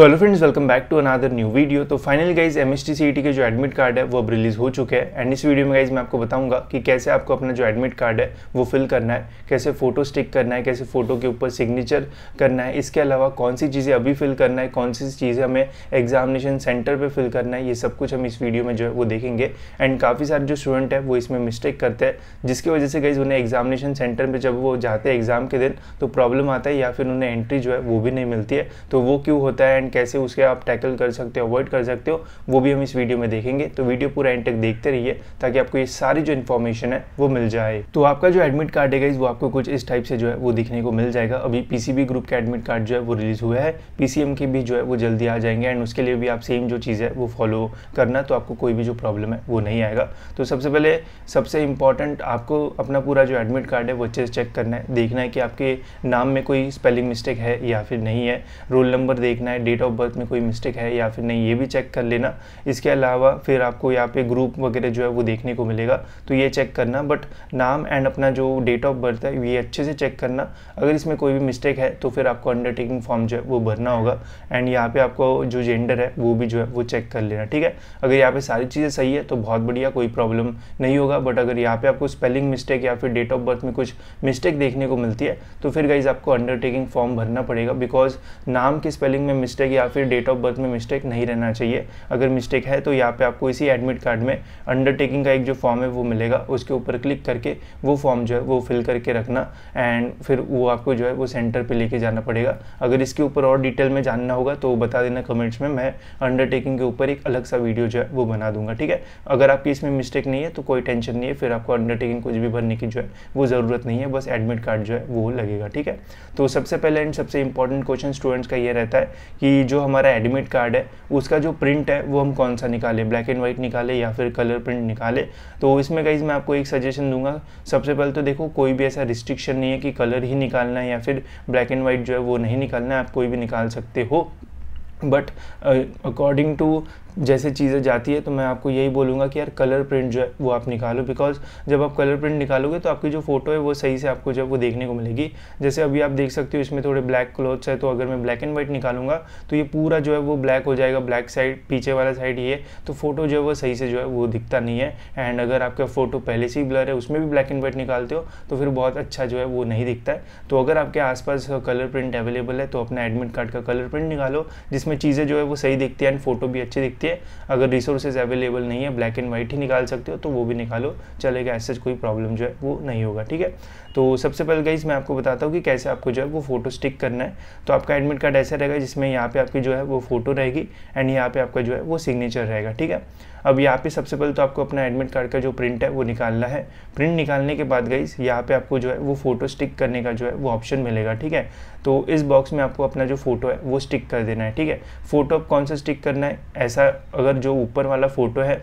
hello friends welcome back to another new video तो finally guys M S के जो admit card है वो अब रिलीज़ हो चुके हैं एंड इस वीडियो में गाइज मैं आपको बताऊंगा कि कैसे आपको अपना जो एडमिट कार्ड है वो फिल करना है कैसे फोटो स्टिक करना है कैसे फोटो के ऊपर सिग्नेचर करना है इसके अलावा कौन सी चीज़ें अभी फिल करना है कौन सी चीज़ें हमें एग्जामिनेशन सेंटर पर फिल करना है ये सब कुछ हम इस वीडियो में जो है वो देखेंगे एंड काफ़ी सारे जो स्टूडेंट है वो इसमें मिस्टेक करते हैं जिसकी वजह से गाइज उन्हें एग्जामिनेशन सेंटर पर जब वो जाते हैं एग्ज़ाम के दिन तो प्रॉब्लम आता है या फिर उन्हें एंट्री जो है वो भी नहीं मिलती है तो वो क्यों होता है एंड कैसे उसके आप टैकल कर सकते हो अवॉइड कर सकते हो वो भी हम इस वीडियो में देखेंगे तो वीडियो पूरा एंड तक देखते रहिए ताकि आपको ये सारी जो इन्फॉर्मेशन है वो मिल जाए तो आपका जो एडमिट कार्ड है वो आपको कुछ इस टाइप से जो है वो दिखने को मिल जाएगा अभी पीसीबी ग्रुप का एडमिट कार्ड जो है वो रिलीज हुआ है पीसीएम के भी जो है वो जल्दी आ जाएंगे एंड उसके लिए भी आप सेम जो चीज़ है वो फॉलो करना तो आपको कोई भी जो प्रॉब्लम है वो नहीं आएगा तो सबसे पहले सबसे इंपॉर्टेंट आपको अपना पूरा जो एडमिट कार्ड है वो अच्छे से चेक करना है देखना है कि आपके नाम में कोई स्पेलिंग मिस्टेक है या फिर नहीं है रोल नंबर देखना है डेट ऑफ बर्थ में कोई मिस्टेक है या फिर नहीं ये भी चेक कर लेना इसके अलावा फिर आपको यहाँ पे ग्रुप वगैरह जो है वो देखने को मिलेगा तो ये चेक करना बट नाम एंड अपना जो डेट ऑफ बर्थ है ये अच्छे से चेक करना अगर इसमें कोई भी मिस्टेक है तो फिर आपको अंडरटेकिंग फॉर्म जो है वो भरना होगा एंड यहाँ पे आपको जो जेंडर है वो भी जो है वो चेक कर लेना ठीक है अगर यहाँ पे सारी चीज़ें सही है तो बहुत बढ़िया कोई प्रॉब्लम नहीं होगा बट अगर यहाँ पे आपको स्पेलिंग मिस्टेक या फिर डेट ऑफ बर्थ में कुछ मिस्टेक देखने को मिलती है तो फिर गाइज आपको अंडरटेकिंग फॉर्म भरना पड़ेगा बिकॉज नाम की स्पेलिंग में मिस्टेक मिस्टेक या फिर डेट ऑफ बर्थ में मिस्टेक नहीं रहना चाहिए अगर मिस्टेक है तो यहाँ पे आपको इसी एडमिट कार्ड में अंडरटेकिंग का एक जो फॉर्म है वो मिलेगा उसके ऊपर क्लिक करके वो फॉर्म जो है वो फिल करके रखना एंड फिर वो आपको जो है वो सेंटर पर लेके जाना पड़ेगा अगर इसके ऊपर और डिटेल में जानना होगा तो बता देना कमेंट्स में मैं अंडरटेकिंग के ऊपर एक अलग सा वीडियो जो है वो बना दूंगा ठीक है अगर आपकी इसमें मिस्टेक नहीं है तो कोई टेंशन नहीं है फिर आपको अंडरटेकिंग कुछ भी भरने की जो है वो ज़रूरत नहीं है बस एडमिट कार्ड जो है वो लगेगा ठीक है तो सबसे पहले एंड सबसे इंपॉर्टेंट क्वेश्चन स्टूडेंट्स का ये रहता है कि जो हमारा एडमिट कार्ड है उसका जो प्रिंट है वो हम कौन सा निकालें ब्लैक एंड व्हाइट निकालें या फिर कलर प्रिंट निकालें तो इसमें गाइज मैं आपको एक सजेशन दूंगा सबसे पहले तो देखो कोई भी ऐसा रिस्ट्रिक्शन नहीं है कि कलर ही निकालना है या फिर ब्लैक एंड व्हाइट जो है वो नहीं निकालना है आप कोई भी निकाल सकते हो बट अकॉर्डिंग टू जैसे चीज़ें जाती है तो मैं आपको यही बोलूँगा कि यार कलर प्रिंट जो है वो आप निकालो बिकॉज जब आप कलर प्रिंट निकालोगे तो आपकी जो फोटो है वो सही से आपको जो है वो देखने को मिलेगी जैसे अभी आप देख सकते हो इसमें थोड़े ब्लैक क्लोथ्स है तो अगर मैं ब्लैक एंड वाइट निकालूंगा तो ये पूरा जो है वो ब्लैक हो जाएगा ब्लैक साइड पीछे वाला साइड ये तो फोटो जो है वो सही से जो है वो दिखता नहीं है एंड अगर आपका फोटो पहले से ही ब्लर है उसमें भी ब्लैक एंड वाइट निकालते हो तो फिर बहुत अच्छा जो है वो नहीं दिखता है तो अगर आपके आसपास कलर प्रिंट अवेलेबल है तो अपना एडमिट कार्ड का कलर प्रिंट निकालो जिसमें चीज़ें जो है वो सही दिखती है एंड फोटो भी अच्छी दिखती सकती है अगर रिसोर्सेज अवेलेबल नहीं है ब्लैक एंड व्हाइट ही निकाल सकते हो तो वो भी निकालो चलेगा ऐसे कोई प्रॉब्लम जो है वो नहीं होगा ठीक है तो सबसे पहले गाइज मैं आपको बताता हूँ कि कैसे आपको जो है वो फोटो स्टिक करना है तो आपका एडमिट कार्ड ऐसा रहेगा जिसमें यहाँ पे आपकी जो है वो फोटो रहेगी एंड यहाँ पे आपका जो है वो सिग्नेचर रहेगा ठीक है अब यहाँ पे सबसे पहले तो आपको अपना एडमिट कार्ड का जो प्रिंट है वो निकालना है प्रिंट निकालने के बाद गई यहाँ पे आपको जो है वो फोटो स्टिक करने का जो है वो ऑप्शन मिलेगा ठीक है तो इस बॉक्स में आपको अपना जो फोटो है वो स्टिक कर देना है ठीक है फोटो अब कौन सा स्टिक करना है ऐसा अगर जो ऊपर वाला फोटो है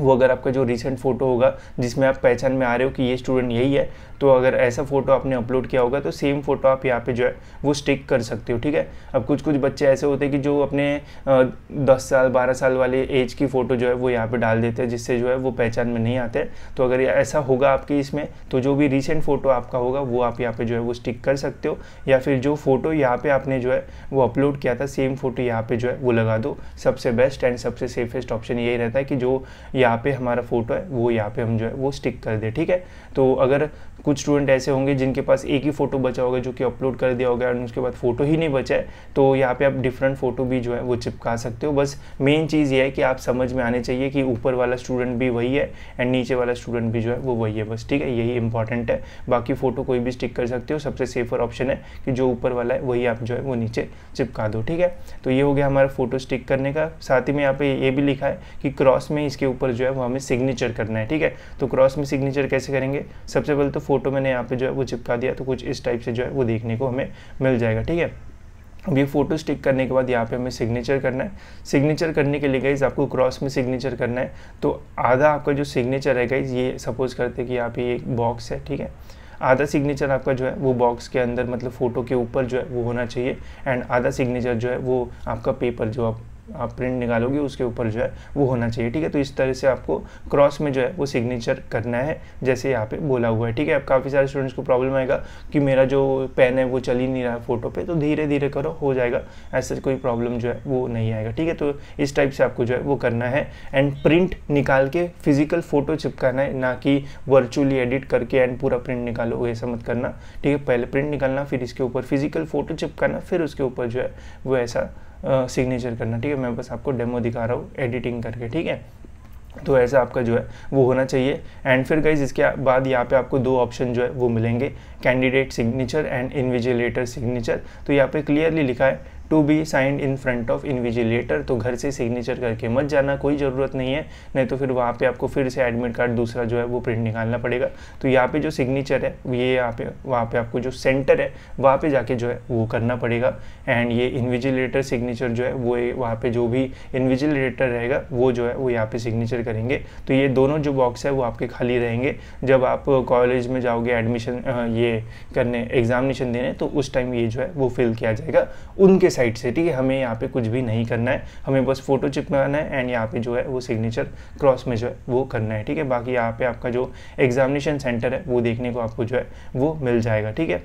वो अगर आपका जो रिसेंट फ़ोटो होगा जिसमें आप पहचान में आ रहे हो कि ये स्टूडेंट यही है तो अगर ऐसा फ़ोटो आपने अपलोड किया होगा तो सेम फ़ोटो आप यहाँ पे जो है वो स्टिक कर सकते हो ठीक है अब कुछ कुछ बच्चे ऐसे होते हैं कि जो अपने दस साल बारह साल वाले एज की फ़ोटो जो है वो यहाँ पर डाल देते हैं जिससे जो है वो पहचान में नहीं आते तो अगर ऐसा होगा आपके इसमें तो जो भी रिसेंट फ़ोटो आपका होगा वो आप यहाँ पर जो है वो स्टिक कर सकते हो या फिर जो फ़ोटो यहाँ पर आपने जो है वो अपलोड किया था सेम फ़ोटो यहाँ पर जो है वो लगा दो सबसे बेस्ट एंड सबसे सेफेस्ट ऑप्शन यही रहता है कि जो यहाँ पे हमारा फोटो है वो यहाँ पे हम जो है वो स्टिक कर दे ठीक है तो अगर कुछ स्टूडेंट ऐसे होंगे जिनके पास एक ही फ़ोटो बचा होगा जो कि अपलोड कर दिया होगा और उसके बाद फ़ोटो ही नहीं बचा है तो यहाँ पे आप डिफरेंट फ़ोटो भी जो है वो चिपका सकते हो बस मेन चीज़ ये है कि आप समझ में आने चाहिए कि ऊपर वाला स्टूडेंट भी वही है एंड नीचे वाला स्टूडेंट भी जो है वो वही है बस ठीक है यही इंपॉर्टेंट है बाकी फ़ोटो कोई भी स्टिक कर सकते हो सबसे सेफर ऑप्शन है कि जो ऊपर वाला है वही आप जो है वो नीचे चिपका दो ठीक है तो ये हो गया हमारा फ़ोटो स्टिक करने का साथ ही में यहाँ पे ये भी लिखा है कि क्रॉस में इसके ऊपर पर जो है वो हमें सिग्नेचर करना है ठीक है तो क्रॉस में सिग्नेचर कैसे करेंगे सबसे पहले तो फोटो मैंने यहाँ पे जो है वो चिपका दिया तो कुछ इस टाइप से जो है वो देखने को हमें मिल जाएगा ठीक है अब ये फोटो स्टिक करने के बाद यहाँ पे हमें सिग्नेचर करना है सिग्नेचर करने के लिए गाइज आपको क्रॉस में सिग्नेचर करना है तो आधा आपका जो सिग्नेचर है गाइज ये सपोज करते हैं कि यहाँ पे एक बॉक्स है ठीक है आधा सिग्नेचर आपका जो है वो बॉक्स के अंदर मतलब फ़ोटो के ऊपर जो है वो होना चाहिए एंड आधा सिग्नेचर जो है वो आपका पेपर जो आप आप प्रिंट निकालोगे उसके ऊपर जो है वो होना चाहिए ठीक है तो इस तरह से आपको क्रॉस में जो है वो सिग्नेचर करना है जैसे यहाँ पे बोला हुआ है ठीक है अब काफ़ी सारे स्टूडेंट्स को प्रॉब्लम आएगा कि मेरा जो पेन है वो चल ही नहीं रहा है फ़ोटो पे तो धीरे धीरे करो हो जाएगा ऐसा कोई प्रॉब्लम जो है वो नहीं आएगा ठीक है तो इस टाइप से आपको जो है वो करना है एंड प्रिंट निकाल के फिजिकल फ़ोटो चिपकाना है ना कि वर्चुअली एडिट करके एंड पूरा प्रिंट निकालो ऐसा मत करना ठीक है पहले प्रिंट निकालना फिर इसके ऊपर फिजिकल फ़ोटो चिपकाना फिर उसके ऊपर जो है वो ऐसा सिग्नेचर करना ठीक है मैं बस आपको डेमो दिखा रहा हूँ एडिटिंग करके ठीक है तो ऐसा आपका जो है वो होना चाहिए एंड फिर गाइज इसके बाद यहाँ पे आपको दो ऑप्शन जो है वो मिलेंगे candidate signature and invigilator signature तो यहाँ पे क्लियरली लिखा है to be signed in front of invigilator तो घर से सिग्नेचर करके मत जाना कोई ज़रूरत नहीं है नहीं तो फिर वहाँ पे आपको फिर से एडमिट कार्ड दूसरा जो है वो प्रिंट निकालना पड़ेगा तो यहाँ पे जो सिग्नेचर है ये यहाँ पे वहाँ पे आपको जो सेंटर है वहाँ पे जाके जो है वो करना पड़ेगा एंड ये इन्विजिलेटर सिग्नेचर जो है वो वहाँ पर जो भी इन्विजिलेटर रहेगा वो जो है वो यहाँ पे सिग्नेचर करेंगे तो ये दोनों जो बॉक्स है वो आपके खाली रहेंगे जब आप कॉलेज में जाओगे एडमिशन ये करने एग्जामिनेशन देने तो उस टाइम ये जो है वो फिल किया जाएगा उनके साथ साइड से ठीक है हमें यहाँ पे कुछ भी नहीं करना है हमें बस फोटो चिपकाना है एंड यहाँ पे जो है वो सिग्नेचर क्रॉस में जो है वो करना है ठीक है बाकी यहाँ पे आपका जो एग्जामिनेशन सेंटर है वो देखने को आपको जो है वो मिल जाएगा ठीक है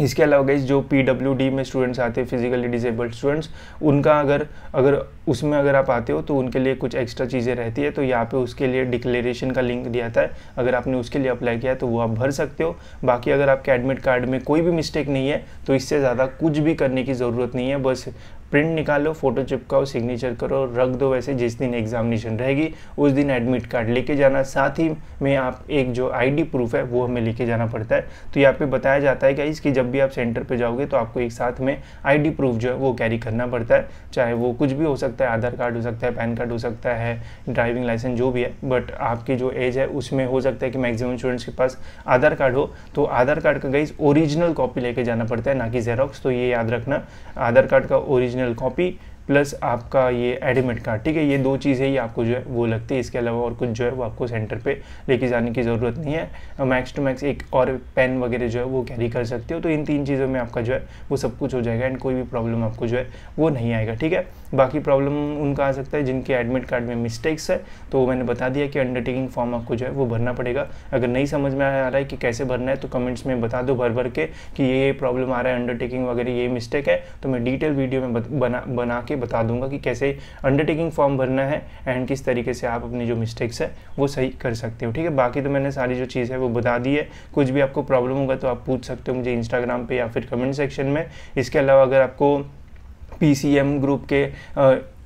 इसके अलावा गई जो पी डब्ल्यू डी में स्टूडेंट्स आते हैं फिजिकली डिजेबल्ड स्टूडेंट्स उनका अगर अगर उसमें अगर आप आते हो तो उनके लिए कुछ एक्स्ट्रा चीज़ें रहती है तो यहाँ पे उसके लिए डिक्लेरेशन का लिंक दिया था अगर आपने उसके लिए अप्लाई किया तो वो आप भर सकते हो बाकी अगर आपके एडमिट कार्ड में कोई भी मिस्टेक नहीं है तो इससे ज़्यादा कुछ भी करने की ज़रूरत नहीं है बस प्रिंट निकालो फोटो चिपकाओ सिग्नेचर करो रख दो वैसे जिस दिन एग्जामिनेशन रहेगी उस दिन एडमिट कार्ड लेके जाना साथ ही में आप एक जो आईडी प्रूफ है वो हमें लेके जाना पड़ता है तो यहाँ पे बताया जाता है गाइस कि जब भी आप सेंटर पे जाओगे तो आपको एक साथ में आईडी प्रूफ जो है वो कैरी करना पड़ता है चाहे वो कुछ भी हो सकता है आधार कार्ड हो सकता है पैन कार्ड हो सकता है ड्राइविंग लाइसेंस जो भी है बट आपकी जो एज है उसमें हो सकता है कि मैक्सिमम स्टूडेंट्स के पास आधार कार्ड हो तो आधार कार्ड का गाइज ओरिजिनल कॉपी लेके जाना पड़ता है ना कि जेरोक्स तो ये याद रखना आधार कार्ड का ओरिजिनल ओरिजिनल कॉपी प्लस आपका ये एडमिट कार्ड ठीक है ये दो चीज़ें ही आपको जो है वो लगती है इसके अलावा और कुछ जो है वो आपको सेंटर पे लेके जाने की ज़रूरत नहीं है मैक्स टू मैक्स एक और पेन वगैरह जो है वो कैरी कर सकते हो तो इन तीन चीज़ों में आपका जो है वो सब कुछ हो जाएगा एंड कोई भी प्रॉब्लम आपको जो है वो नहीं आएगा ठीक है बाकी प्रॉब्लम उनका आ सकता है जिनके एडमिट कार्ड में मिस्टेक्स है तो मैंने बता दिया कि अंडरटेकिंग फॉर्म आपको जो है वो भरना पड़ेगा अगर नहीं समझ में आ रहा है कि कैसे भरना है तो कमेंट्स में बता दो भर भर के कि ये ये प्रॉब्लम आ रहा है अंडरटेकिंग वगैरह ये मिस्टेक है तो मैं डिटेल वीडियो में बना बना के बता दूंगा कि कैसे अंडरटेकिंग फॉर्म भरना है एंड किस तरीके से आप अपनी जो मिस्टेक्स है वो सही कर सकते हो ठीक है बाकी तो मैंने सारी जो चीज़ है वो बता दी है कुछ भी आपको प्रॉब्लम होगा तो आप पूछ सकते हो मुझे इंस्टाग्राम पर या फिर कमेंट सेक्शन में इसके अलावा अगर आपको पीसीएम ग्रुप के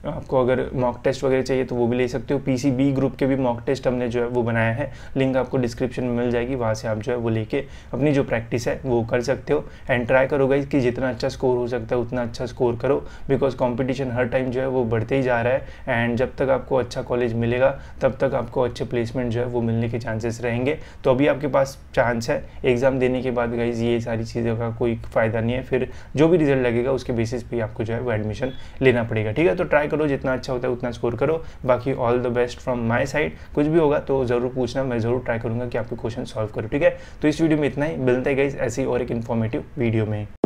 आपको अगर मॉक टेस्ट वगैरह चाहिए तो वो भी ले सकते हो पीसीबी ग्रुप के भी मॉक टेस्ट हमने जो है वो बनाया है लिंक आपको डिस्क्रिप्शन में मिल जाएगी वहाँ से आप जो है वो लेके अपनी जो प्रैक्टिस है वो कर सकते हो एंड ट्राई करो गाइज कि जितना अच्छा स्कोर हो सकता है उतना अच्छा स्कोर करो बिकॉज कॉम्पिटिशन हर टाइम जो है वो बढ़ते ही जा रहा है एंड जब तक आपको अच्छा कॉलेज मिलेगा तब तक आपको अच्छे प्लेसमेंट जो है वो मिलने के चांसेस रहेंगे तो अभी आपके पास चांस है एग्ज़ाम देने के बाद गाइज ये सारी चीज़ों का कोई फ़ायदा नहीं है फिर जो भी रिजल्ट लगेगा उसके बेसिस पर आपको जो है वो एडमिशन लेना पड़ेगा ठीक है तो ट्राई करो जितना अच्छा होता है उतना स्कोर करो बाकी all the best from my side कुछ भी होगा तो ज़रूर पूछना मैं ज़रूर ट्राई करूंगा कि आपके क्वेश्चन सॉल्व करो ठीक है तो इस वीडियो में इतना ही मिलते गई ऐसी और एक इन्फॉर्मेटिव वीडियो में